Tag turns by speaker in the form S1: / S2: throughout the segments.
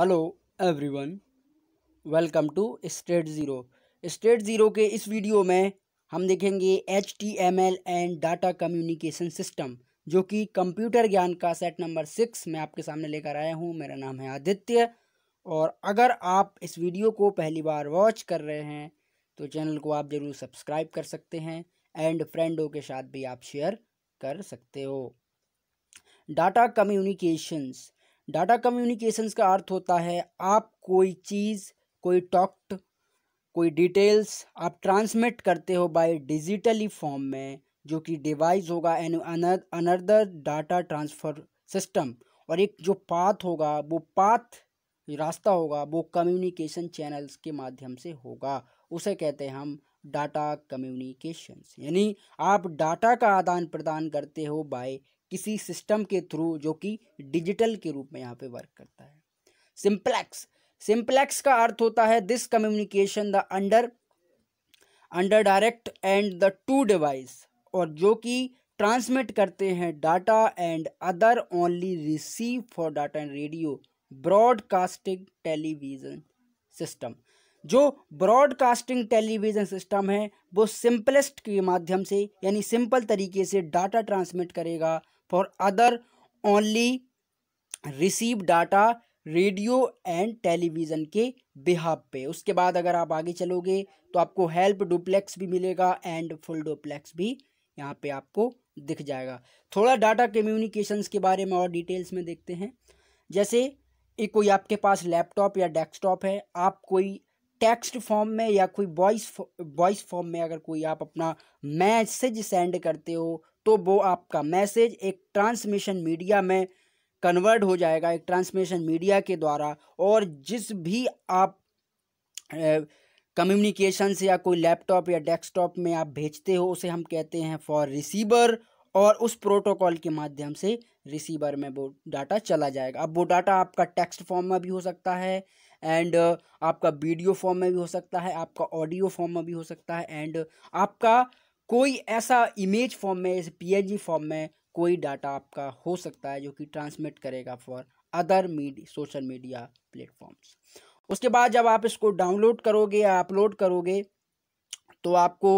S1: hello everyone welcome to state zero state zero के इस video में हम देखेंगे H T M L and data communication system जो कि कंप्यूटर ज्ञान का सेट नंबर सिक्स मैं आपके सामने लेकर आया हूँ मेरा नाम है आदित्य और अगर आप इस वीडियो को पहली बार वॉच कर रहे हैं तो चैनल को आप ज़रूर सब्सक्राइब कर सकते हैं एंड फ्रेंडों के साथ भी आप शेयर कर सकते हो डाटा कम्युनिकेशंस डाटा कम्युनिकेशंस का अर्थ होता है आप कोई चीज़ कोई टॉक्ट कोई डिटेल्स आप ट्रांसमिट करते हो बाय डिजिटली फॉर्म में जो कि डिवाइस होगा an another data transfer system और एक जो पाथ होगा वो पाथ रास्ता होगा वो कम्युनिकेशन चैनल्स के माध्यम से होगा उसे कहते हैं हम डाटा कम्युनिकेशंस यानी आप डाटा का आदान प्रदान करते हो बाय किसी सिस्टम के थ्रू जो कि डिजिटल के रूप में यहाँ पे वर्क करता है सिंप्लेक्स सिंप्लेक्स का अर्थ होता है this communication the under under direct and the two device और जो कि ट्रांसमिट करते हैं data and other only receive for data and radio broadcasting television system जो ब्रॉडकास्टिंग टेलीविज़न सिस्टम है वो सिंपलेस्ट के माध्यम से यानी सिंपल तरीके से डाटा ट्रांसमिट करेगा for other only receive data radio and television के बिहाब पे उसके बाद अगर आप आगे चलोगे तो आपको हेल्प डुप्लेक्स भी मिलेगा एंड फुल डुप्लेक्स भी यहाँ पे आपको दिख जाएगा थोड़ा डाटा कम्युनिकेशंस के बारे में और डिटेल्स में देखते हैं जैसे एक कोई आपके पास लैपटॉप या डेस्कटॉप है आप कोई टेक्स्ट फॉर्म में या कोई वॉइस वॉइस फॉर्म में अगर कोई आप अपना मैसेज सेंड करते हो तो वो आपका मैसेज एक ट्रांसमिशन मीडिया में कन्वर्ट हो जाएगा एक ट्रांसमिशन मीडिया के द्वारा और जिस भी आप कम्युनिकेशन से या कोई लैपटॉप या डेस्कटॉप में आप भेजते हो उसे हम कहते हैं फॉर रिसीवर और उस प्रोटोकॉल के माध्यम से रिसीवर में वो डाटा चला जाएगा अब वो डाटा आपका टेक्स्ट फॉर्म में भी हो सकता है एंड आपका वीडियो फॉर्म में भी हो सकता है आपका ऑडियो फॉर्म में भी हो सकता है एंड आपका कोई ऐसा इमेज फॉर्म में जैसे पी फॉर्म में कोई डाटा आपका हो सकता है जो कि ट्रांसमिट करेगा for other media social media platforms उसके बाद जब आप इसको डाउनलोड करोगे या अपलोड करोगे तो आपको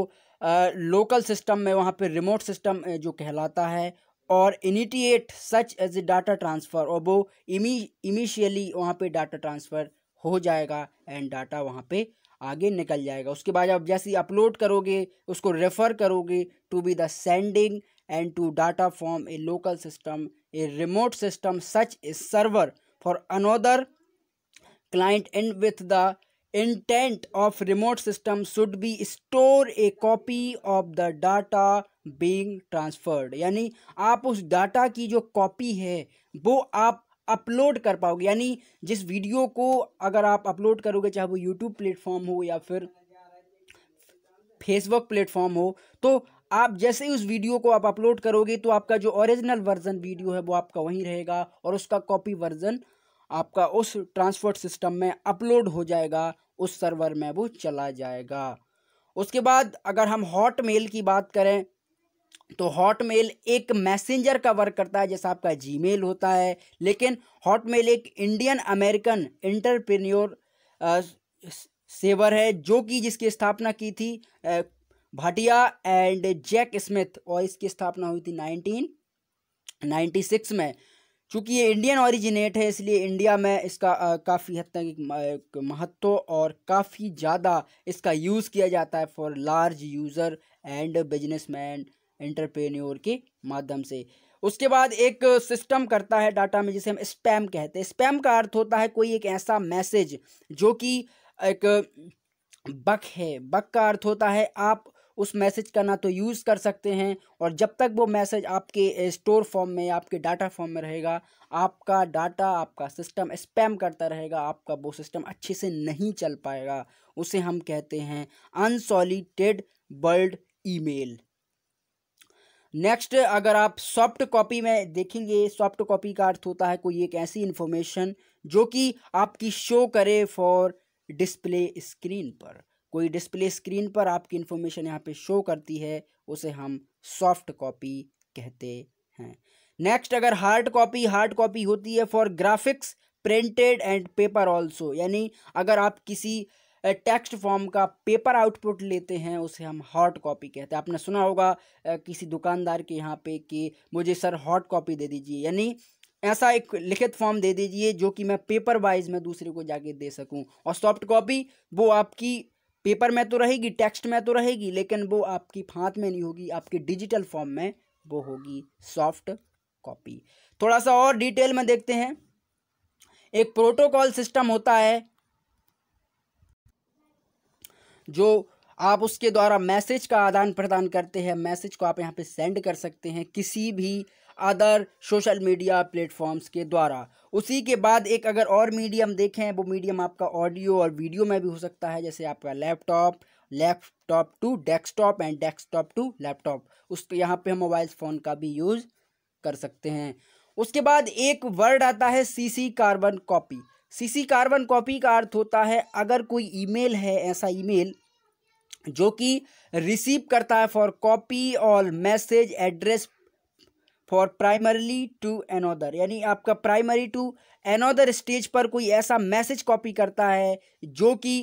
S1: लोकल सिस्टम में वहाँ पर रिमोट सिस्टम जो कहलाता है और initiate such as a data transfer और वो इमी इमीशियली वहाँ पे डाटा ट्रांसफ़र हो जाएगा एंड डाटा वहाँ पे आगे निकल जाएगा उसके बाद आप जैसे ही अपलोड करोगे उसको रेफ़र करोगे to be the sending end to data form a local system a remote system such a server for another client in with the intent of remote system should be store a copy of the data being transferred यानी आप उस data की जो copy है वो आप upload कर पाओगे यानी जिस वीडियो को अगर आप अपलोड करोगे चाहे वो यूट्यूब प्लेटफॉर्म हो या फिर फेसबुक प्लेटफॉर्म हो तो आप जैसे ही उस वीडियो को आप अपलोड करोगे तो आपका जो ओरिजिनल वर्जन वीडियो है वो आपका वहीं रहेगा और उसका कॉपी वर्जन आपका उस ट्रांसपोर्ट सिस्टम में अपलोड हो जाएगा उस सर्वर में वो चला जाएगा उसके बाद अगर हम हॉट मेल की बात करें तो हॉटमेल एक मैसेंजर का वर्क करता है जैसा आपका जीमेल होता है लेकिन हॉटमेल एक इंडियन अमेरिकन इंटरप्रेन्योर सेवर है जो कि जिसकी स्थापना की थी भाटिया एंड जैक स्मिथ और इसकी स्थापना हुई थी नाइनटीन नाइन्टी सिक्स में चूँकि ये इंडियन ओरिजिनेट है इसलिए इंडिया में इसका काफ़ी हद तक महत्व और काफ़ी ज़्यादा इसका यूज़ किया जाता है for large user and businessman entrepreneur के माध्यम से उसके बाद एक सिस्टम करता है डाटा में जिसे हम स्पैम कहते हैं स्पैम का अर्थ होता है कोई एक ऐसा मैसेज जो कि एक बक है बक का अर्थ होता है आप उस मैसेज का ना तो यूज़ कर सकते हैं और जब तक वो मैसेज आपके स्टोर फॉर्म में आपके डाटा फॉर्म में रहेगा आपका डाटा आपका सिस्टम स्पैम करता रहेगा आपका वो सिस्टम अच्छे से नहीं चल पाएगा उसे हम कहते हैं अनसॉलिटेड वर्ल्ड ईमेल नेक्स्ट अगर आप सॉफ्ट कॉपी में देखेंगे सॉफ्ट कॉपी का अर्थ होता है कोई एक ऐसी इन्फॉर्मेशन जो कि आपकी शो करे फॉर डिस्प्ले स्क्रीन पर कोई डिस्प्ले स्क्रीन पर आपकी इन्फॉर्मेशन यहाँ पे शो करती है उसे हम सॉफ्ट कॉपी कहते हैं नेक्स्ट अगर हार्ड कॉपी हार्ड कॉपी होती है for graphics printed and paper also यानी अगर आप किसी टेक्स्ट फॉर्म का पेपर आउटपुट लेते हैं उसे हम हॉट कॉपी कहते हैं आपने सुना होगा किसी दुकानदार के यहाँ पे कि मुझे सर हॉट कॉपी दे दीजिए यानी ऐसा एक लिखित फॉर्म दे दीजिए जो कि मैं पेपर वाइज में दूसरे को जाके दे सकूँ और सॉफ्ट कॉपी वो आपकी पेपर में तो रहेगी टेक्स्ट में तो रहेगी लेकिन वो आपकी फांत में नहीं होगी आपके डिजिटल फॉर्म में वो होगी सॉफ्ट कॉपी थोड़ा सा और डिटेल में देखते हैं एक प्रोटोकॉल सिस्टम होता है जो आप उसके द्वारा मैसेज का आदान प्रदान करते हैं मैसेज को आप यहाँ पे सेंड कर सकते हैं किसी भी अदर सोशल मीडिया प्लेटफॉर्म्स के द्वारा उसी के बाद एक अगर और मीडियम देखें वो मीडियम आपका ऑडियो और वीडियो में भी हो सकता है जैसे आपका laptop laptop to desktop and desktop to laptop उस यहाँ पे हम मोबाइल फ़ोन का भी यूज़ कर सकते हैं उसके बाद एक वर्ड आता है CC carbon copy CC carbon copy का अर्थ होता है अगर कोई ईमेल है ऐसा ईमेल जो कि रिसीव करता है फॉर कॉपी और message address for primarily to another यानी आपका प्राइमरी टू एनोदर स्टेज पर कोई ऐसा मैसेज कॉपी करता है जो कि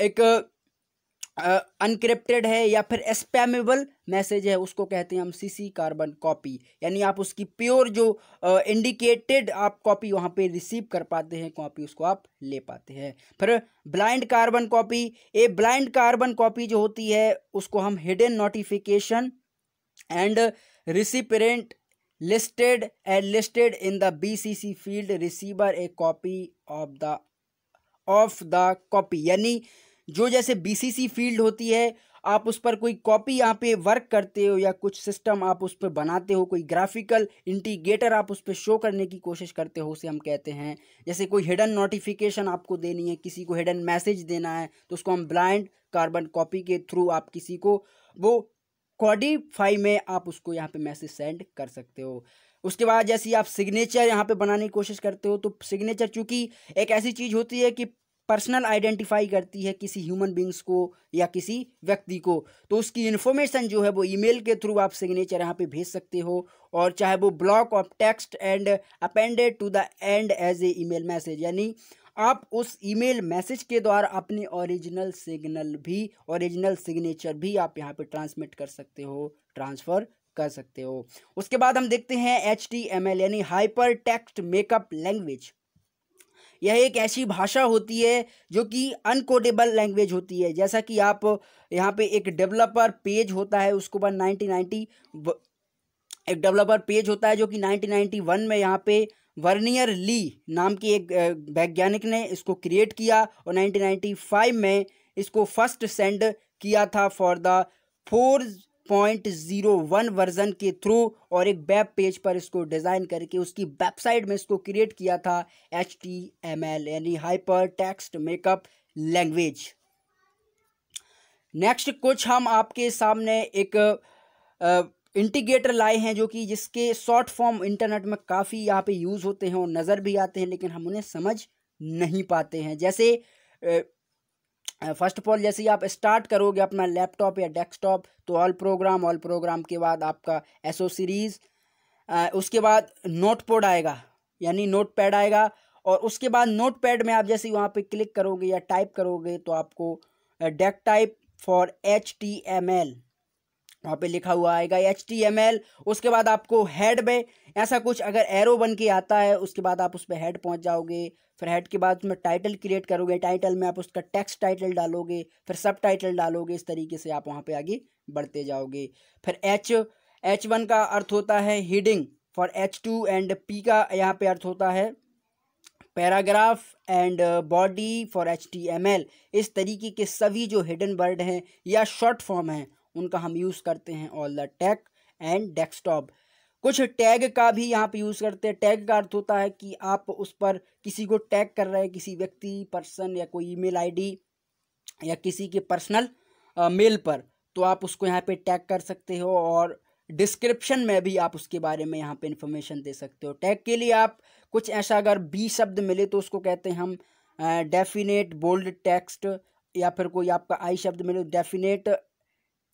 S1: एक अनक्रिप्टेड uh, है या फिर स्पैमेबल मैसेज है उसको कहते हैं हम सीसी कार्बन कॉपी यानी आप उसकी प्योर जो इंडिकेटेड uh, आप कॉपी वहाँ पे रिसीव कर पाते हैं कॉपी उसको आप ले पाते हैं फिर blind carbon copy a blind carbon copy जो होती है उसको हम hidden notification and recipient listed in the B C C field receiver a copy of the of the copy यानी जो जैसे बीसीसी फील्ड होती है आप उस पर कोई कॉपी यहाँ पे वर्क करते हो या कुछ सिस्टम आप उस पर बनाते हो कोई ग्राफिकल इंटीग्रेटर आप उस पर शो करने की कोशिश करते हो उसे हम कहते हैं जैसे कोई हिडन नोटिफिकेशन आपको देनी है किसी को हिडन मैसेज देना है तो उसको हम ब्लाइंड कार्बन कॉपी के थ्रू आप किसी को वो कॉडीफाई में आप उसको यहाँ पे मैसेज सेंड कर सकते हो उसके बाद जैसे आप सिग्नेचर यहाँ पे बनाने की कोशिश करते हो तो सिग्नेचर चूंकि एक ऐसी चीज़ होती है कि पर्सनल आइडेंटिफाई करती है किसी ह्यूमन बींग्स को या किसी व्यक्ति को तो उसकी इन्फॉर्मेशन जो है वो ईमेल के थ्रू आप सिग्नेचर यहाँ पे भेज सकते हो और चाहे वो block of text and appended to the end as a email message यानी आप उस ईमेल मैसेज के द्वारा अपने ओरिजिनल सिग्नल भी ओरिजिनल सिग्नेचर भी आप यहाँ पर ट्रांसमिट कर सकते हो ट्रांसफ़र कर सकते हो उसके बाद हम देखते हैं एच यानी हाइपर टेक्स्ट मेकअप लैंग्वेज यह एक ऐसी भाषा होती है जो कि अनकोडेबल लैंग्वेज होती है जैसा कि आप यहाँ पे एक डेवलपर पेज होता है उसके बाद नाइनटीन नाइन्टी एक डेवलपर पेज होता है जो कि नाइनटीन नाइन्टी वन में यहाँ पे वर्नियर ली नाम के एक वैज्ञानिक ने इसको क्रिएट किया और 1995 में इसको फर्स्ट सेंड किया था for the four point zero one version के थ्रू और एक वेब पेज पर इसको डिज़ाइन करके उसकी वेबसाइट में इसको क्रिएट किया था एच टी एम एल यानी hyper text makeup language next कुछ हम आपके सामने एक इंटीग्रेटर लाए हैं जो कि जिसके शॉर्ट फॉर्म इंटरनेट में काफ़ी यहाँ पे यूज़ होते हैं और नज़र भी आते हैं लेकिन हम उन्हें समझ नहीं पाते हैं जैसे फर्स्ट ऑफ ऑल जैसे ही आप स्टार्ट करोगे अपना लैपटॉप या डेस्कटॉप तो ऑल प्रोग्राम ऑल प्रोग्राम के बाद आपका एसओ सीरीज़ उसके बाद नोटपोड आएगा यानी नोट पैड आएगा और उसके बाद नोट पैड में आप जैसे वहाँ पे क्लिक करोगे या टाइप करोगे तो आपको deck type for H T M L वहाँ पे लिखा हुआ आएगा एच टी एम एल उसके बाद आपको हेड में ऐसा कुछ अगर एरो बन के आता है उसके बाद आप उस पर हेड पहुँच जाओगे फिर हेड के बाद उसमें टाइटल क्रिएट करोगे टाइटल में आप उसका टेक्स्ट टाइटल डालोगे फिर सब टाइटल डालोगे इस तरीके से आप वहाँ पे आगे बढ़ते जाओगे फिर एच एच वन का अर्थ होता है heading for H two and P का यहाँ पे अर्थ होता है paragraph and body for H T M L इस तरीके के सभी जो हिडन वर्ड हैं या शॉर्ट फॉर्म हैं उनका हम यूज़ करते हैं all the tag and desktop कुछ टैग का भी यहाँ पे यूज़ करते हैं टैग का अर्थ होता है कि आप उस पर किसी को टैग कर रहे हैं किसी व्यक्ति पर्सन या कोई ईमेल आईडी या किसी के पर्सनल मेल पर तो आप उसको यहाँ पे टैग कर सकते हो और डिस्क्रिप्शन में भी आप उसके बारे में यहाँ पे इंफॉर्मेशन दे सकते हो टैग के लिए आप कुछ ऐसा अगर बी शब्द मिले तो उसको कहते हैं हम डेफिनेट बोल्ड टेक्स्ट या फिर कोई आपका आई शब्द मिले डेफिनेट तो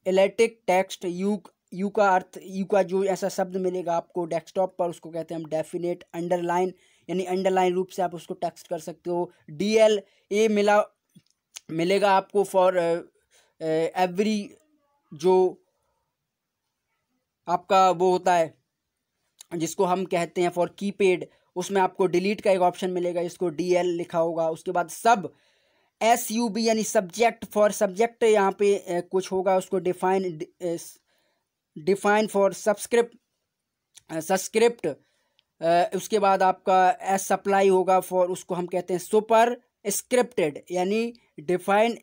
S1: एलेटिक टेक्स्ट यू यू का अर्थ यू का जो ऐसा शब्द मिलेगा आपको डेस्कटॉप पर उसको कहते हैं हम डेफिनेट अंडरलाइन यानी अंडरलाइन रूप से आप उसको टेक्स्ट कर सकते हो डी एल ए मिला मिलेगा आपको फॉर एवरी जो आपका वो होता है जिसको हम कहते हैं फॉर कीपेड उसमें आपको डिलीट का एक ऑप्शन मिलेगा जिसको डी एल लिखा होगा उसके बाद सब एस यू बी यानी सब्जेक्ट फॉर सब्जेक्ट यहाँ पे कुछ होगा उसको define define for subscript subscript उसके बाद आपका एस सप्लाई होगा फॉर उसको हम कहते हैं सुपर स्क्रिप्टेड यानी डिफाइन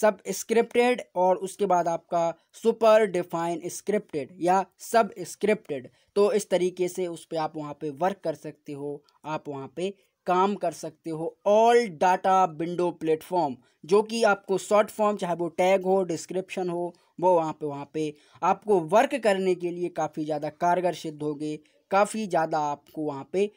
S1: सब स्क्रिप्टेड और उसके बाद आपका सुपर डिफाइन स्क्रिप्टेड या सब स्क्रिप्टेड तो इस तरीके से उस पर आप वहाँ पे वर्क कर सकते हो आप वहाँ पे काम कर सकते हो ऑल डाटा विंडो प्लेटफॉर्म जो कि आपको शॉर्ट फॉर्म चाहे वो टैग हो डिस्क्रिप्शन हो वो वहाँ पे वहाँ पे आपको वर्क करने के लिए काफ़ी ज़्यादा कारगर सिद्ध होगे काफ़ी ज़्यादा आपको वहाँ पे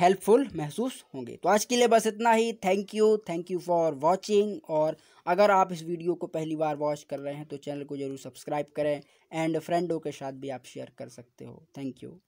S1: हेल्पफुल महसूस होंगे तो आज के लिए बस इतना ही thank you thank you for watching और अगर आप इस वीडियो को पहली बार वॉच कर रहे हैं तो चैनल को ज़रूर सब्सक्राइब करें एंड फ्रेंडों के साथ भी आप शेयर कर सकते हो थैंक यू